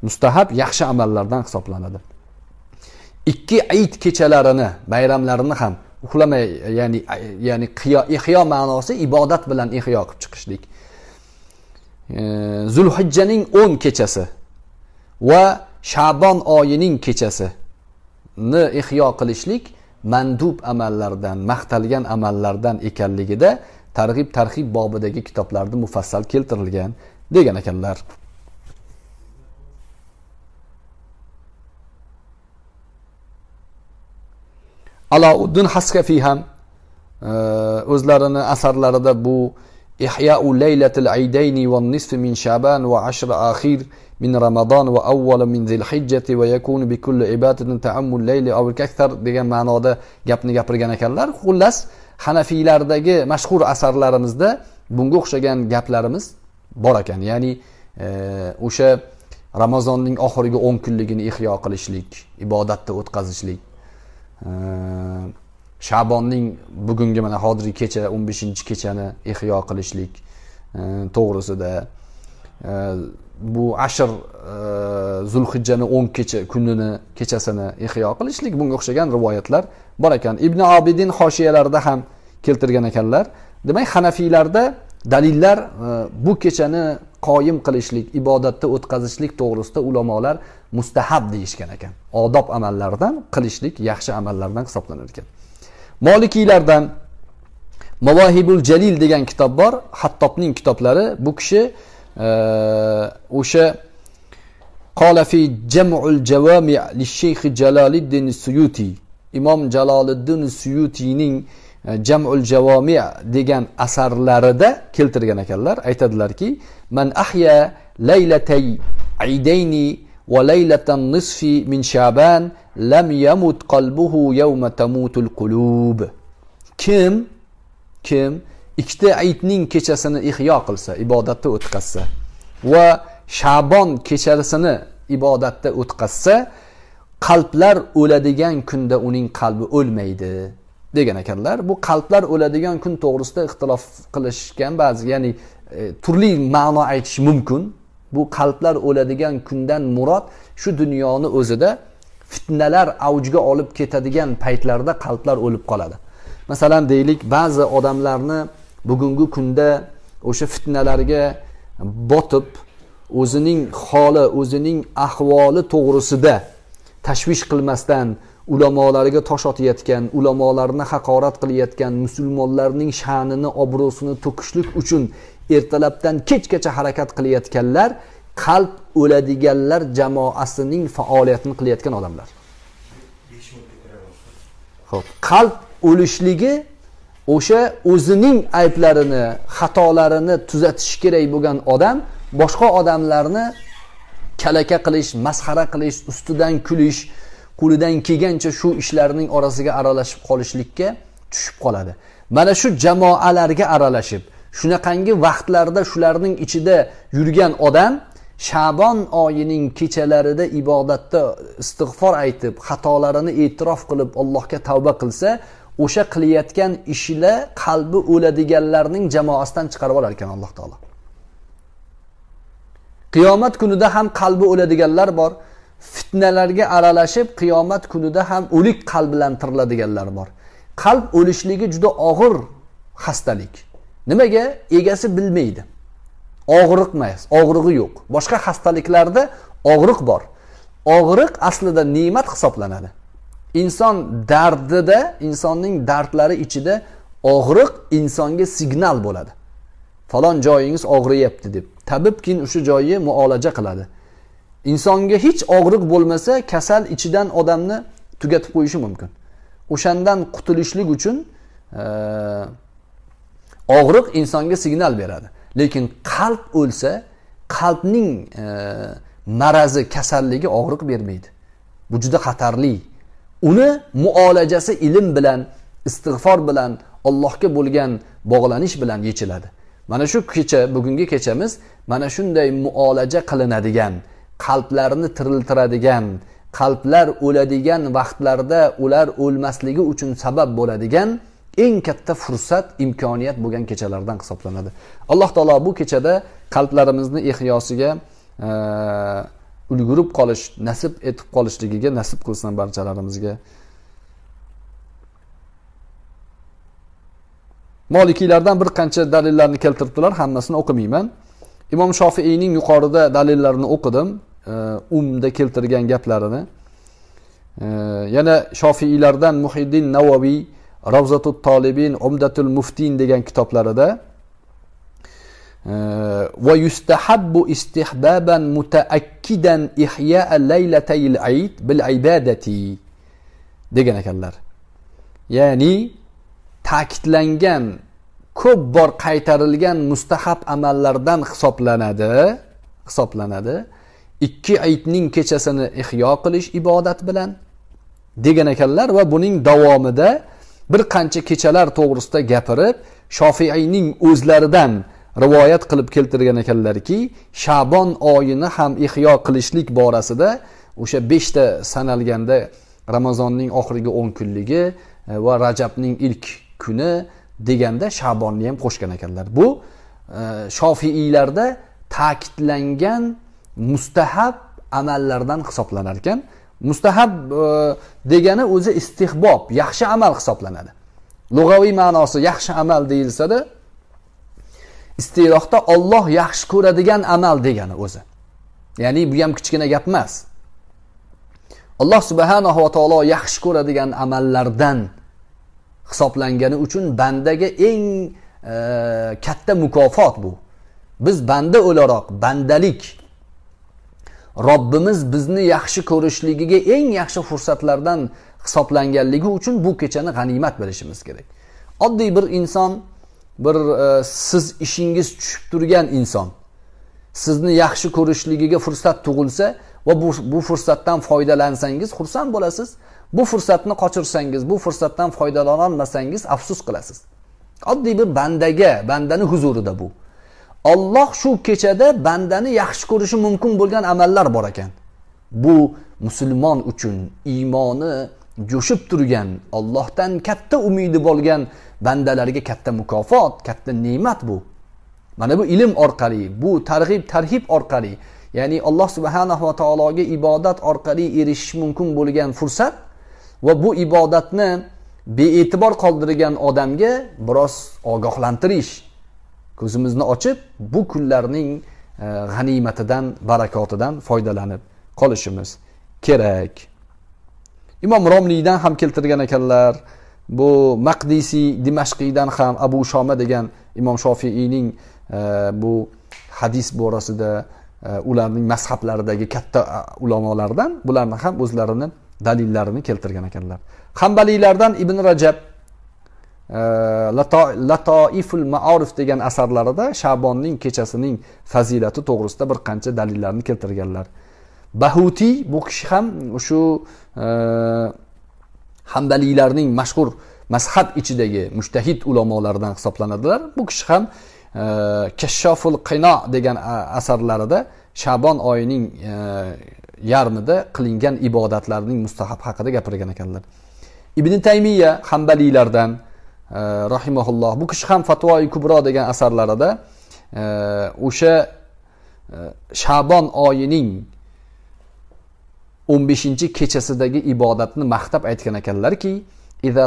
mustahab yaxshi amallardan hisoblanadi ikki ayit kechalarini bayramlarini ham uxlamay ya'ni ya'ni ihyo ma'nosi ibodat bilan ihyo qilib chiqishlik E, zulhijjaning o'n kechasi va shabon oyining kechasini ihyo qilishlik mandub amallardan maqtalgan amallardan ekanligida targ'ib tarhib bobidagi kitoblarda mufassal keltirilgan degan ekanlar alouddin haskafiy ham e, o'zlarini asarlarida bu إحياء ليلة العيدين والنصف من شعبان وعشر آخر من رمضان وأول من ذي الحجة ويكون بكل عبادة تعمل ليل أو الأكثر degan ma'noda gapni gapirgan ekanlar xullas hanafiylardagi mashhur asarlarimizda bunga o'xshagan gaplarimiz bor ekan ya'ni o'sha ramazonning oxirgi 10 kunligini ihyo qilishlik ibodatda o'tkazishlik shabonning bugungi mana hozirgi kecha o'n beshinchi kechani ihyo qilishlik e, to'g'risida e, bu ashr e, zulhijjani o'n kecha kunini kechasini ihyo qilishlik bunga o'xshagan rivoyatlar bor ekan ibn obidin hoshiyalarida ham keltirgan ekanlar demak hanafiylarda dalillar bu kechani qoyim qilishlik ibodatda o'tkazishlik to'g'risida ulamolar mustahab deyishgan ekan odob amallardan qilishlik yaxshi amallardan hisoblanar ekan molikiylardan mavohibul jalil degan kitob bor hattobning kitoblari bu kishi e, o'sha qolafi jamul javami li shayx jaloliddin suyuti imom jaloliddin suyutiyning e, jamul javomi degan asarlarida keltirgan ekanlar aytadilarki man ahya laylatay aydayni وَلَيْلَةً نِصْفِ مِنْ شَابَانْ لَمْ يَمُتْ قَلْبُهُ يَوْمَ تَمُوتُ الْقُلُوبِ Kim, kim ikkita aytning kechasini ihyo qilsa, ibodatda o'tkazsa va Shabon kechasini ibodatda o'tkazsa, qalblar o'ladigan kunda uning qalbi o'lmaydi degan ekanlar. Bu qalblar o'ladigan kun to'g'risida ixtilof qilishgan ba'zi, ya'ni e, turli ma'no aytish mumkin. bu qalblar o'ladigan kundan murod shu dunyoni o'zida fitnalar avjga olib ketadigan paytlarda qalblar o'lib qoladi masalan deylik ba'zi odamlarni bugungi kunda o'sha fitnalarga botib o'zining holi o'zining ahvoli to'g'risida tashvish qilmasdan ulamolarga tosh otayotgan ulamolarni haqorat qilayotgan musulmonlarning sha'nini obro'sini to'kishlik uchun ertalabdan kechgacha harakat qilayotganlar qalb o'ladiganlar jamoasining faoliyatini qilayotgan odamlar ho'p qalb o'lishligi o'sha o'zining ayblarini xatolarini tuzatishi kerak bo'lgan odam boshqa odamlarni kalaka qilish masxara qilish ustidan kulish qo'lidan kelgancha shu ishlarning orasiga aralashib qolishlikka tushib qoladi mana shu jamoalarga aralashib shunaqangi vaqtlarda shularning ichida yurgan odam shabon oyining kechalarida ibodatda istig'for aytib xatolarini e'tirof qilib allohga tavba qilsa o'sha qilayotgan ishlar qalbi o'ladiganlarning jamoasidan chiqarib olar ekan alloh taolo qiyomat kunida ham qalbi o'ladiganlar bor fitnalarga aralashib qiyomat kunida ham o'lik qalb bilan tiriladiganlar bor qalb o'lishligi juda og'ir xastalik nimaga egasi bilmaydi og'riq emas og'rig'i yo'q boshqa xastaliklarda og'riq bor og'riq aslida ne'mat hisoblanadi inson dardida insonning dardlari ichida og'riq insonga signal bo'ladi falon joyingiz og'riyapti deb tabib keyin o'sha joyni muolaja qiladi insonga hech og'riq bo'lmasa kasal ichidan odamni tugatib qo'yishi mumkin o'shandan qutulishlik uchun og'riq insonga signal beradi lekin qalb o'lsa qalbning e, marazi kasalligi og'riq bermaydi bu juda xatarli uni muolajasi ilm bilan istig'for bilan allohga bo'lgan bog'lanish bilan yechiladi mana shu kecha bugungi kechamiz mana shunday muolaja qilinadigan qalblarni tiriltiradigan qalblar o'ladigan vaqtlarda ular o'lmasligi uchun sabab bo'ladigan eng katta fursat imkoniyat bo'lgan kechalardan hisoblanadi alloh taolo bu kechada qalblarimizni ehriyosiga e, ulgurib qolish nasib etib qolishligiga nasib qilsin barchalarimizga molikiylardan bir qancha dalillarni keltiribdilar hammasini o'qimayman imom shofiiyning yuqorida dalillarini o'qidim e, umda keltirgan gaplarini e, yana shofiiylardan muhiddin navoviy ravzatut tolibin umdatul muftin degan kitoblarida va e, yustahabbu istihbaban mutaakkidan ihya laylatayil ayd bil ibadati degan ekanlar ya'ni ta'kidlangan ko'p bor qaytarilgan mustahab amallardan hisoblanadi hisoblanadi ikki aytning kechasini ihyo qilish ibodat bilan degan ekanlar va buning davomida bir qancha kechalar to'g'risida gapirib shofiiyning o'zlaridan rivoyat qilib keltirgan ekanlarki shabon oyini ham ihyo qilishlik borasida o'sha beshta sanalganda ramazonning oxirgi o'n kunligi e, va rajabning ilk kuni deganda shabonni ham qo'shgan ekanlar bu e, shofiiylarda ta'kidlangan mustahab amallardan hisoblanar ekan mustahab e, degani o'zi istihbob yaxshi amal hisoblanadi lug'aviy ma'nosi yaxshi amal deyilsada istirohda olloh yaxshi ko'radigan amal degani o'zi ya'ni bu ham kichkina gap emas alloh subhanahu va taolo yaxshi ko'radigan amallardan hisoblangani uchun bandaga eng e, katta mukofot bu biz banda o'laroq bandalik robbimiz bizni yaxshi ko'rishligiga eng yaxshi fursatlardan hisoblanganligi uchun bu kechani g'animat bilishimiz kerak oddiy bir inson bir e, siz ishingiz tushib turgan inson sizni yaxshi ko'rishligiga fursat tug'ilsa va bu, bu fursatdan foydalansangiz xursand bo'lasiz bu fursatni qochirsangiz bu fursatdan foydalanolmasangiz afsus qilasiz oddiy bir bandaga bandani huzurida bu olloh shu kechada bandani yaxshi ko'rishi mumkin bo'lgan amallar bor ekan. Bu musulmon uchun iymoni jo'shib turgan, ollohdan katta umidi bo'lgan bandalarga katta mukofot, katta ne'mat bu. Mana bu ilm orqali, bu targ'ib, tarhib orqali, ya'ni Alloh subhana va taologa ibodat orqali erishish mumkin bo'lgan fursat va bu ibodatni bee'tibor qoldirgan odamga biroz ogohlantirish ko'zimizni ochib bu kunlarning e, g'animatidan barakotidan foydalanib qolishimiz kerak imom romliydan ham keltirgan ekanlar bu maqdisiy dimashqiydan ham abu shoma degan imom shofiiyning e, bu hadis borasida e, ularning mazhablaridagi katta ulamolardan bularni ham o'zlarini dalillarini keltirgan ekanlar hambaliylardan ibn rajab latoiful maorif degan asarlarida shabonning kechasining fazilati to'g'risida bir qancha dalillarni keltirganlar bahutiy bu kishi ham shu e, hambaliylarning mashhur mazhab ichidagi mushtahid ulamolaridan hisoblanadilar bu kishi ham e, kashoful qino degan asarlarida shabon oyining e, yarmida qilingan ibodatlarning mustahab haqida gapirgan ekanlar ibn taymiya hambaliylardan Э, rahimaulloh bu kishi ham fatvoi kubro degan asarlarida e, o'sha e, shabon oyining o'n beshinchi kechasidagi ibodatni maqtab aytgan ekanlarki إذا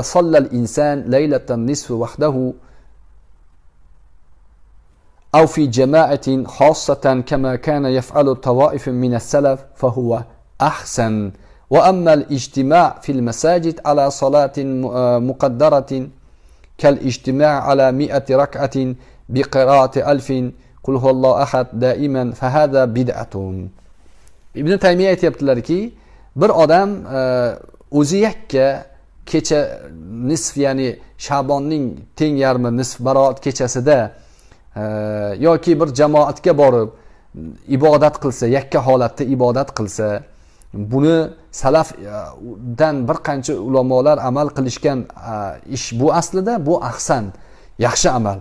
أو في جماعة خاصة كما كان يفعل طوائف من السلف فهو أحسن وأما الاجتماع في المساجد على صلاة مقدرة kal كالاجتماع على مئة ركعة بقراءة ألف qul هو ahad أحد fa فهذا bid'atun ibn taymiya aytibdilarki bir odam o'zi yakka kecha nisf ya'ni shabonning teng yarmi nisf baroat kechasida yoki bir jamoatga borib ibodat qilsa yakka holatda ibodat qilsa buni salafdan bir qancha ulamolar amal qilishgan ish bu aslida bu ahsan yaxshi amal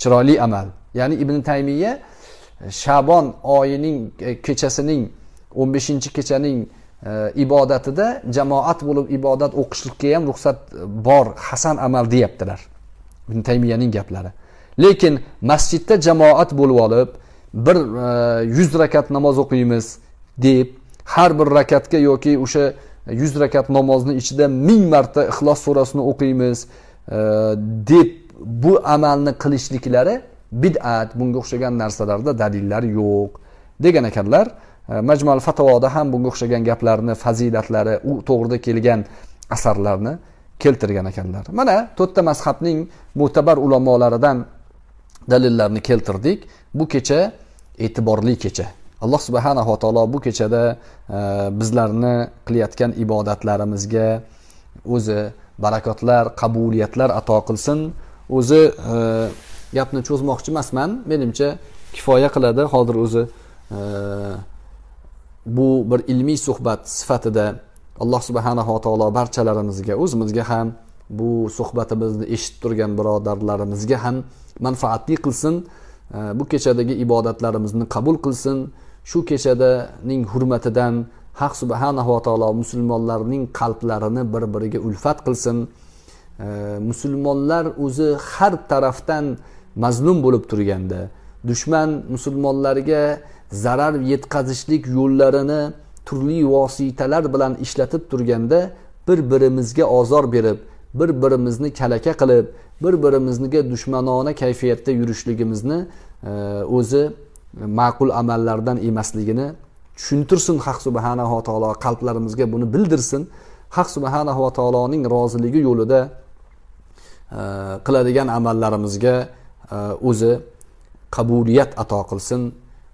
chiroyli amal ya'ni ibn taymiya e, shabon oyining e, kechasining o'n beshinchi kechaning e, ibodatida jamoat bo'lib ibodat o'qishlikka ham ruxsat bor hasan amal deyaptilar ibn taymiyaning gaplari lekin masjidda jamoat bo'lib olib bir yuz rakat namoz o'qiymiz deb har bir rakatga yoki o'sha yuz rakat namozni ichida ming marta ixlos surasini o'qiymiz e, deb bu amalni qilishliklari bid'at bunga o'xshagan narsalarda dalillar yo'q degan ekanlar e, majmual fatvoda ham bunga o'xshagan gaplarni fazilatlari u to'g'rida kelgan asarlarni keltirgan ekanlar mana to'rtta mazhabning mo'tabar ulamolaridan dalillarni keltirdik bu kecha e'tiborli kecha alloh subhanava taolo bu kechada e, bizlarni qilayotgan ibodatlarimizga o'zi barakotlar qabuliyatlar ato qilsin o'zi e, gapni cho'zmoqchi emasman menimcha kifoya qiladi hozir o'zi e, bu bir ilmiy suhbat sifatida alloh subhanava taolo barchalarimizga o'zimizga ham bu suhbatimizni eshitib turgan birodarlarimizga ham manfaatli qilsin bu kechadagi ibodatlarimizni qabul qilsin shu kechadaning hurmatidan haq subhanava taolo musulmonlarning qalblarini bir biriga ulfat qilsin e, musulmonlar o'zi har tarafdan mazlum bo'lib turganda dushman musulmonlarga zarar yetkazishlik yo'llarini turli vositalar bilan ishlatib turganda bir birimizga ozor berib bir birimizni kalaka qilib bir birimizga dushmanona kayfiyatda yurishligimizni o'zi e, ma'qul amallardan emasligini tushuntirsin haq subhanava taolo qalblarimizga buni bildirsin haq subhanava taoloning roziligi yo'lida e, qiladigan amallarimizga e, o'zi qabuliyat ato qilsin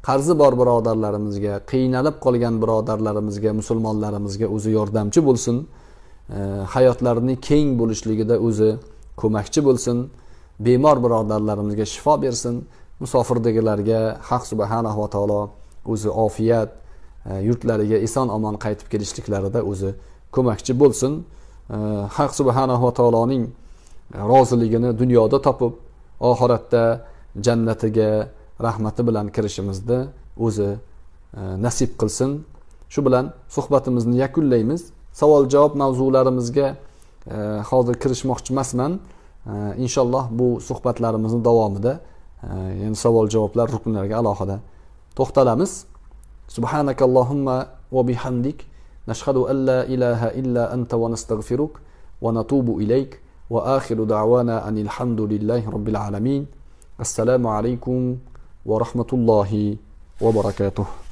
qarzi bor birodarlarimizga qiynalib qolgan birodarlarimizga musulmonlarimizga o'zi yordamchi bo'lsin e, hayotlarini keng bo'lishligida o'zi ko'makchi bo'lsin bemor birodarlarimizga shifo bersin musofirdagilarga haq va taolo o'zi ofiyat e, yurtlariga eson omon qaytib kelishliklarida o'zi ko'makchi bo'lsin e, haq va taoloning roziligini dunyoda topib oxiratda jannatiga rahmati bilan kirishimizni o'zi e, nasib qilsin shu bilan suhbatimizni yakunlaymiz savol javob mavzularimizga hozir kirishmoqchi emasman inshaalloh bu suhbatlarimizni davomida ya'ni savol javoblar ruknlariga alohida to'xtalamiz subhanakallohumma va bihamdik نشهد أن لا إله إلا أنت ونستغفرك ونتوب إليك وآخر دعوانا أن الحمد لله رب العالمين السلام عليكم ورحمة الله وبركاته